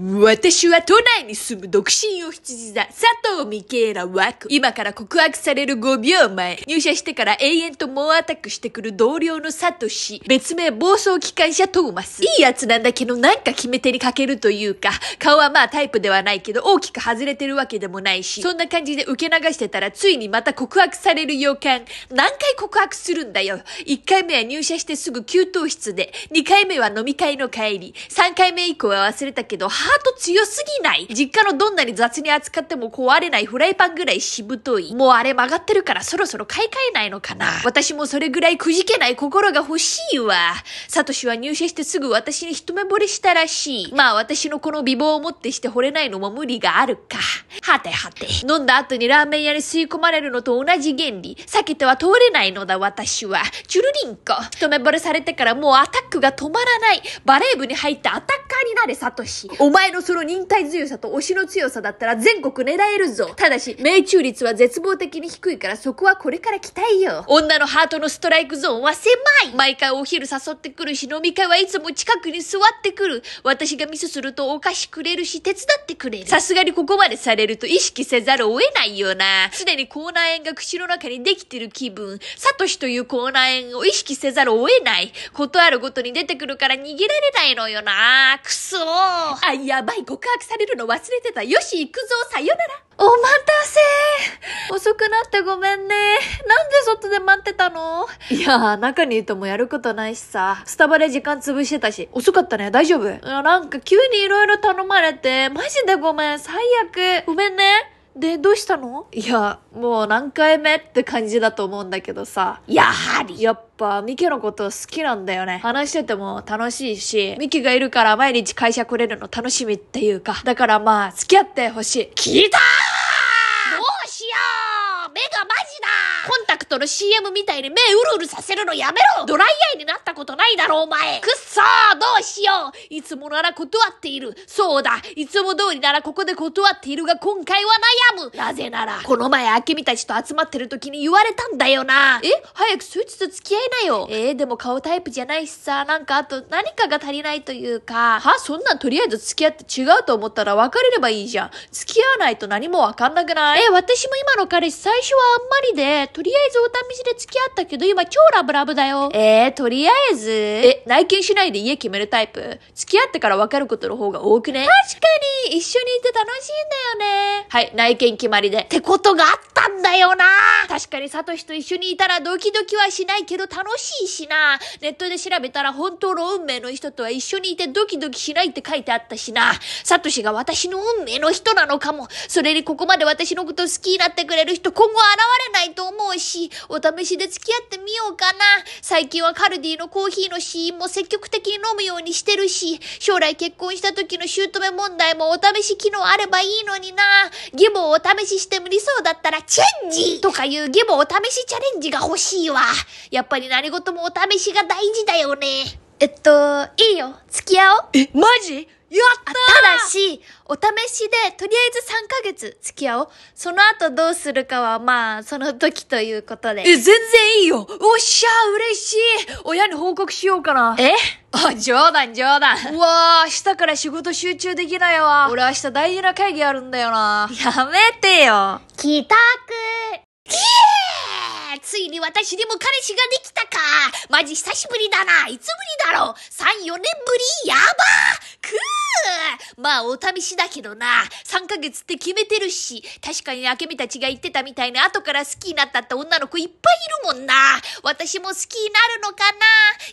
私は都内に住む独身を羊座、佐藤美恵ら枠。今から告白される5秒前、入社してから永遠と猛アタックしてくる同僚のサトシ、別名暴走機関車トーマス。いいやつなんだけどなんか決め手に欠けるというか、顔はまあタイプではないけど大きく外れてるわけでもないし、そんな感じで受け流してたらついにまた告白される予感。何回告白するんだよ。1回目は入社してすぐ給湯室で、2回目は飲み会の帰り、3回目以降は忘れたけど、ト強すぎない実家のどんなに雑に扱っても壊れないフライパンぐらいしぶとい。もうあれ曲がってるからそろそろ買い替えないのかな私もそれぐらいくじけない心が欲しいわ。サトシは入社してすぐ私に一目惚れしたらしい。まあ私のこの美貌をもってして惚れないのも無理があるか。はてはて。飲んだ後にラーメン屋に吸い込まれるのと同じ原理。避けては通れないのだ私は。チュルリンコ。一目惚れされてからもうアタックが止まらない。バレー部に入ったアタッカーになれサトシ。お前前のその忍耐強さと推しの強さだったら全国狙えるぞ。ただし、命中率は絶望的に低いからそこはこれから期待よ。女のハートのストライクゾーンは狭い毎回お昼誘ってくるし、飲み会はいつも近くに座ってくる。私がミスするとお菓子くれるし、手伝ってくれる。さすがにここまでされると意識せざるを得ないよな。すでに口内炎が口の中にできてる気分。サトシという口内炎を意識せざるを得ない。ことあるごとに出てくるから逃げられないのよな。くそー。やばい、告白されるの忘れてた。よし、行くぞ、さよなら。お待たせ遅くなってごめんね。なんで外で待ってたのいやー、中にいてもやることないしさ。スタバで時間潰してたし。遅かったね、大丈夫いや、なんか急に色々頼まれて、マジでごめん、最悪。ごめんね。で、どうしたのいや、もう何回目って感じだと思うんだけどさ。やはりやっぱ、ミキのこと好きなんだよね。話してても楽しいし、ミキがいるから毎日会社来れるの楽しみっていうか。だからまあ、付き合ってほしい。聞いたトの CM みたいに目うるうるさせるのやめろドライアイになったことないだろお前くっそーどうしよういつもなら断っているそうだいつも通りならここで断っているが今回は悩むなぜなら、この前明美たちと集まってる時に言われたんだよなえ早くそいつと付き合いなよえー、でも顔タイプじゃないしさ、なんかあと何かが足りないというか、はそんなんとりあえず付き合って違うと思ったら別れればいいじゃん。付き合わないと何もわかんなくないえ私も今の彼氏最初はあんまりで、とりあえずお試しで付き合ったけど、今超ラブラブだよ。えー、とりあえず。え、内見しないで家決めるタイプ付き合ってから分かることの方が多くね確かに、一緒にいて楽しいんだよね。はい、内見決まりで。ってことがあったんだよな確かにサトシと一緒にいたらドキドキはしないけど楽しいしなネットで調べたら本当の運命の人とは一緒にいてドキドキしないって書いてあったしなサトシが私の運命の人なのかも。それにここまで私のこと好きになってくれる人今後現れないと思うし、お試しで付き合ってみようかな。最近はカルディのコーヒーのーンも積極的に飲むようにしてるし、将来結婚した時の姑問題もお試し機能あればいいのにな。義母をお試しして無理そうだったらチェンジとかいう義母お試しチャレンジが欲しいわ。やっぱり何事もお試しが大事だよね。えっと、いいよ。付き合おう。え、マジやったただし、お試しで、とりあえず3ヶ月付き合おう。その後どうするかは、まあ、その時ということで。え、全然いいよおっしゃ嬉しい親に報告しようかな。えあ、冗談冗談。うわー明日から仕事集中できないわ。俺明日大事な会議あるんだよな。やめてよ。帰宅ついに私にも彼氏ができたかマジ久しぶりだないつぶりだろう !3、4年ぶりやばくーまあお試しだけどな、3ヶ月って決めてるし、確かに明美たちが言ってたみたいに後から好きになったって女の子いっぱいいるもんな私も好きになるのかな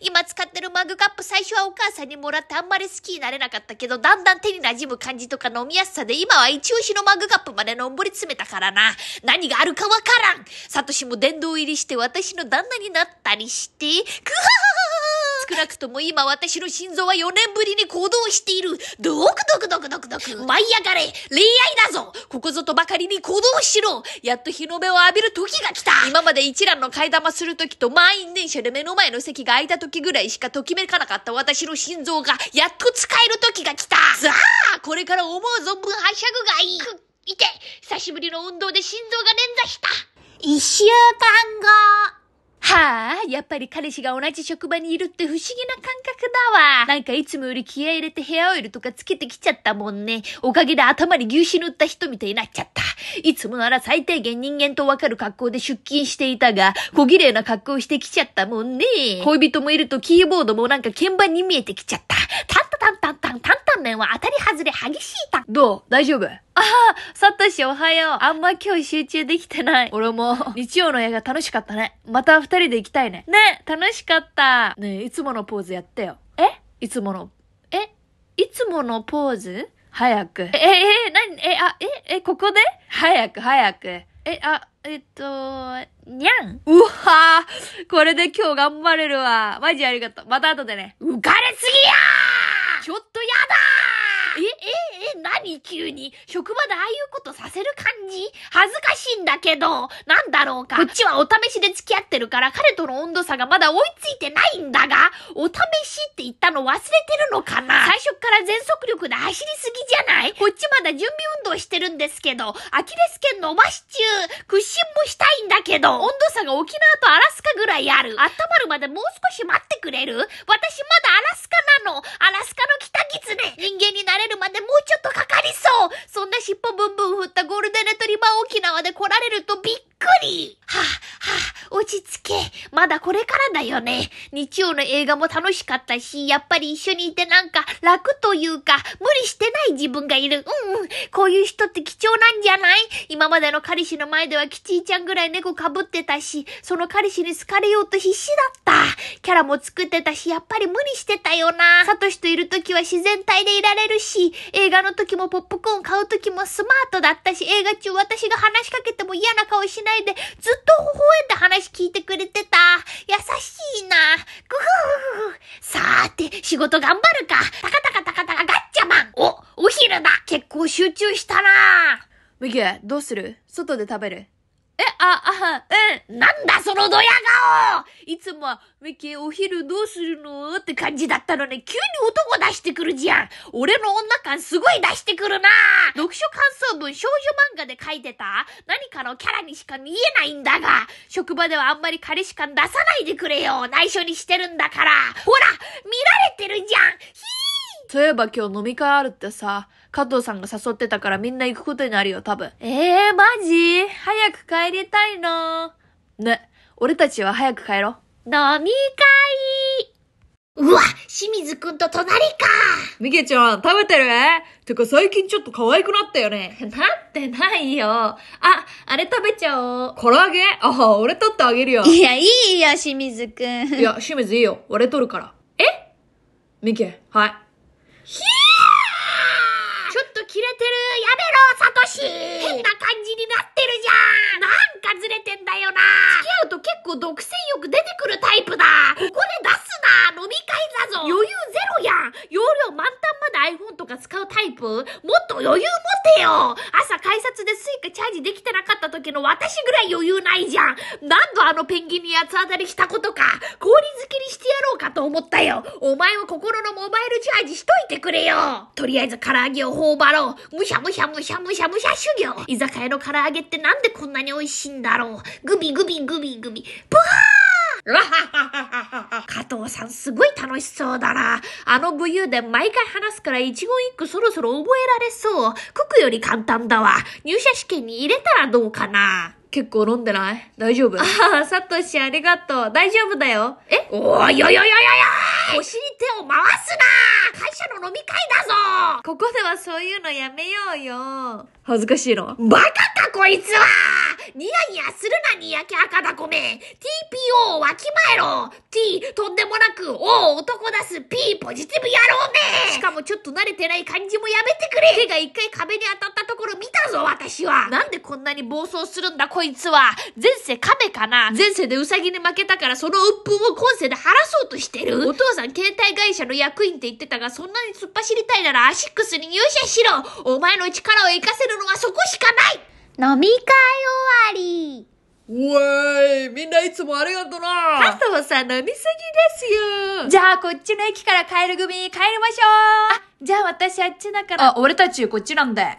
今使ってるマグカップ最初はお母さんにもらってあんまり好きになれなかったけど、だんだん手に馴染む感じとか飲みやすさで今は一押しのマグカップまでぼり詰めたからな。何があるかわからんサトシも殿堂入り入りして私の旦那になったりして、くはは少なくとも今私の心臓は4年ぶりに行動している。ドクドクドクドクドク。舞い上がれ恋愛だぞここぞとばかりに行動しろやっと日の目を浴びる時が来た今まで一蘭の替え玉する時と満員電車で目の前の席が空いた時ぐらいしかときめかなかった私の心臓がやっと使える時が来たさあこれから思う存分はしゃぐがいいいて久しぶりの運動で心臓が捻挫した一週間後はあ、やっぱり彼氏が同じ職場にいるって不思議な感覚だわ。なんかいつもより気合入れてヘアオイルとかつけてきちゃったもんね。おかげで頭に牛脂塗った人みたいになっちゃった。いつもなら最低限人間とわかる格好で出勤していたが、小綺麗な格好してきちゃったもんね。恋人もいるとキーボードもなんか鍵盤に見えてきちゃった。たタンタンタンタンタン麺は当たり外れ激しいタン。どう大丈夫ああ、サトシおはよう。あんま今日集中できてない。俺も、日曜の映画楽しかったね。また二人で行きたいね。ね、楽しかった。ねいつものポーズやってよ。えいつもの。えいつものポーズ早く。え、え、え、なに、え、あ、え、え、ここで早く、早く。え、あ、えっと、にゃん。うわぁこれで今日頑張れるわ。マジありがとう。また後でね。浮かれすぎやーちょっとやだえ、え、え、何急に職場でああいうことさせる感じ恥ずかしいんだけど、なんだろうか。こっちはお試しで付き合ってるから、彼との温度差がまだ追いついてないんだが、お試しって言ったの忘れてるのかな最初から全速力で走りすぎじゃないこっちまだ準備運動してるんですけど、アキレス腱伸ばし中、屈伸もしたいんだけど、温度差が沖縄とアラスカぐらいある。温まるまでもう少し待ってくれる私まだアラスカなの。アラスカの北狐。人間れるまでもうちょっとかかりそうそんな尻尾ブンブン振ったゴールデンレトリバー沖縄で来られるとびっくりはあ、はあ、落ち着け。まだこれからだよね。日曜の映画も楽しかったし、やっぱり一緒にいてなんか楽というか、無理してない自分がいる。うんうん。こういう人って貴重なんじゃない今までの彼氏の前ではキチーちゃんぐらい猫かぶってたし、その彼氏に好かれようと必死だった。キャラも作ってたし、やっぱり無理してたよな。サトシといる時は自然体でいられるし、映画の時もポップコーン買う時もスマートだったし、映画中私が話しかけても嫌な顔しないで、ずっと微笑んで話聞いてくれてた。優しいな。ぐふふふ。さーて、仕事頑張るか。たかたかたかたかガッチャマン。お、お昼だ。結構集中したな。麦、どうする外で食べるえ、あ、あ、え、なんだそのドヤ顔いつも、ミキ、お昼どうするのって感じだったのに、急に男出してくるじゃん俺の女感すごい出してくるな読書感想文少女漫画で書いてた何かのキャラにしか見えないんだが、職場ではあんまり彼氏感出さないでくれよ内緒にしてるんだからほら見られてるじゃんひーそういえば今日飲み会あるってさ、加藤さんが誘ってたからみんな行くことになるよ、多分。ええー、マジ早く帰りたいなね、俺たちは早く帰ろう。飲み会うわ清水くんと隣かみケちゃん、食べてるてか最近ちょっと可愛くなったよね。なってないよ。あ、あれ食べちゃおう。唐揚げああ、俺取ってあげるよ。いや、いいよ、清水くん。いや、清水いいよ。俺取るから。えみケ、はい。ちょっと切れてるやめろし変な感じになってるじゃんなんかずれてんだよな付き合うと結構独占欲出てくるタイプだここで出すな飲み会だぞ余裕ゼロやん容量満タンまで iPhone とか使うタイプもっと余裕持てよ朝改札でスイカチャージできてなかった時の私ぐらい余裕ないじゃん何度あのペンギンに八つ当たりしたことか氷漬けにしてやろうかと思ったよお前も心のモバイルチャージしといてくれよとりあえず唐揚げを頬張ろうむしゃむしゃむしゃむしゃむしゃ者修行居酒屋の唐揚げってなんでこんなに美味しいんだろうグビグビグビグビ。ぷハー加藤さんすごい楽しそうだな。あの武勇伝毎回話すから一言一句そろそろ覚えられそう。九九より簡単だわ。入社試験に入れたらどうかな。結構飲んでない大丈夫ああ、サトシありがとう。大丈夫だよ。えおいよよよよよ腰に手を回すな会社の飲み会だぞここではそういうのやめようよ。恥ずかしいのバカかこいつはニヤニヤするなにやけ赤だごめん !TPO をわきまえろ !T とんでもなく O 男出す P ポジティブ野郎めしかもちょっと慣れてない感じもやめてくれ手が一回壁に当たったところ見たぞ私はなんでこんなに暴走するんだこいつは前世亀かな前世でウサギに負けたからその鬱憤を今世で晴らそうとしてるお父さん携帯会社の役員って言ってたがそんなに突っ走りたいならアシックスに入社しろお前の力を活かせるのはそこしかない飲み会終わりうわーいみんないつもありがとな加藤さん飲みすぎですよじゃあこっちの駅から帰る組帰りましょうあじゃあ私あっちだからあ俺たちこっちなんで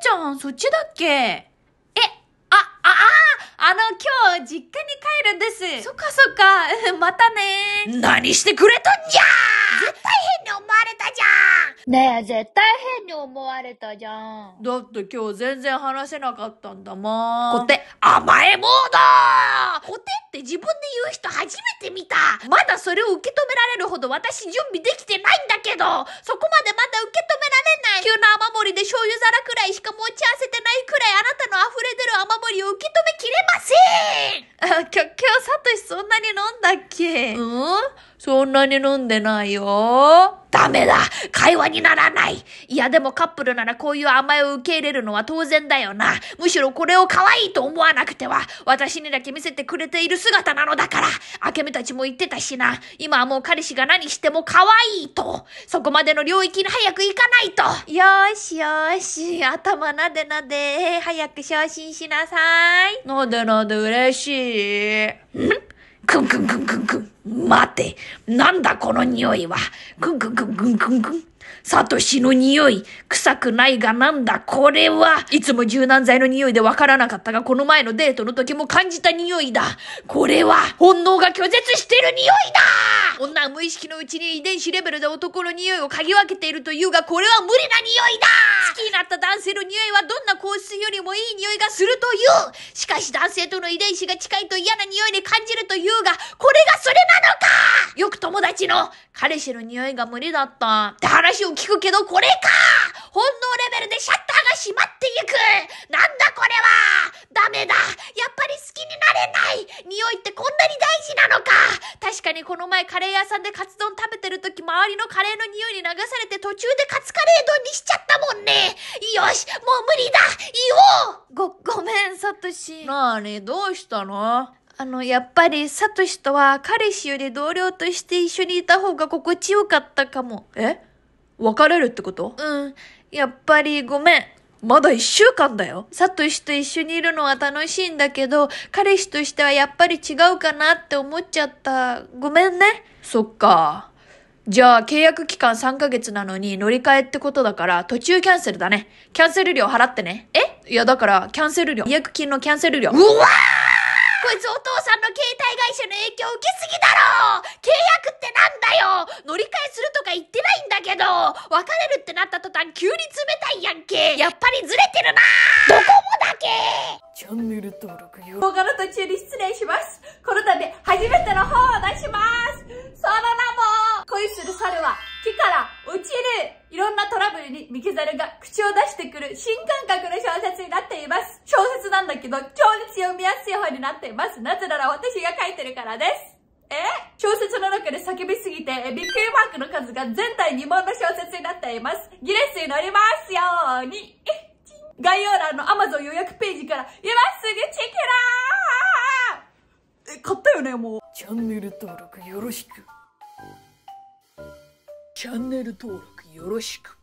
ちゃん、そっちだっけえ、あ、あ、ああの、今日、実家に帰るんです。そっかそっか、またね何してくれたんじゃ絶対変に思われたじゃんねえ、絶対変に思われたじゃん。だって今日全然話せなかったんだもん。コテ甘えモードコテって自分で言う人初めて見たまだそれを受け止められるほど私準備できてないんだけどそこまでまだ受け止められない急な雨漏りで醤油皿くらいしか持ち合わせてないくらいあなたの溢れ出る雨漏りを受け止めきれませんあ、きょ、今日サトシそんなに飲んだっけうんそんなに飲んでないよ。ダメだ会話にならないいやでもカップルならこういう甘えを受け入れるのは当然だよな。むしろこれを可愛いと思わなくては、私にだけ見せてくれている姿姿なのだから、あけみたちも言ってたしな、今はもう彼氏が何しても可愛いと、そこまでの領域に早く行かないと。よーしよーし、頭なでなで、早く昇進しなさい。なでなで嬉しい。んくんくんくんくんくん。待て。なんだこの匂いは。くんくんくんくんくんくん。サトシの匂い、臭くないがなんだ、これは、いつも柔軟剤の匂いでわからなかったが、この前のデートの時も感じた匂いだ。これは、本能が拒絶してる匂いだ女は無意識のうちに遺伝子レベルで男の匂いを嗅ぎ分けているというが、これは無理な匂いだ好きになった男性の匂いはどんな香水よりもいい匂いがするという。しかし男性との遺伝子が近いと嫌な匂いで感じるというが、これがそれなのかよく友達の、彼氏の匂いが無理だった。って話話を聞くけど、これか本能レベルでシャッターが閉まっていくなんだこれはダメだやっぱり好きになれない匂いってこんなに大事なのか確かにこの前カレー屋さんでカツ丼食べてる時周りのカレーの匂いに流されて途中でカツカレー丼にしちゃったもんねよしもう無理だ言おうご、ごめん、サトシ。なあに、どうしたのあの、やっぱり、サトシとは彼氏より同僚として一緒にいた方が心地よかったかも。え別れるってことうん。やっぱりごめん。まだ一週間だよ。サトシと一緒にいるのは楽しいんだけど、彼氏としてはやっぱり違うかなって思っちゃった。ごめんね。そっか。じゃあ、契約期間3ヶ月なのに乗り換えってことだから、途中キャンセルだね。キャンセル料払ってね。えいや、だから、キャンセル料。違約金のキャンセル料。うわーこいつお父さんの携帯会社の影響受けすぎだろ契約ってなんだよ乗り換えするけど、別れるってなった途端急に冷たいやんけ。やっぱりずれてるなどこもだけチャンネル登録よ。動画の途中に失礼します。この度、初めての本を出します。その名も、恋する猿は木から落ちる。いろんなトラブルにミケザルが口を出してくる新感覚の小説になっています。小説なんだけど、超絶読みやすい本になっています。なぜなら私が書いてるからです。え小説の中で叫びすぎて、ビッくりマークの数が全体2問の小説になっています。ギネスに乗りますように。概要欄の Amazon 予約ページから、今すぐチェケラーえ、買ったよね、もう。チャンネル登録よろしく。チャンネル登録よろしく。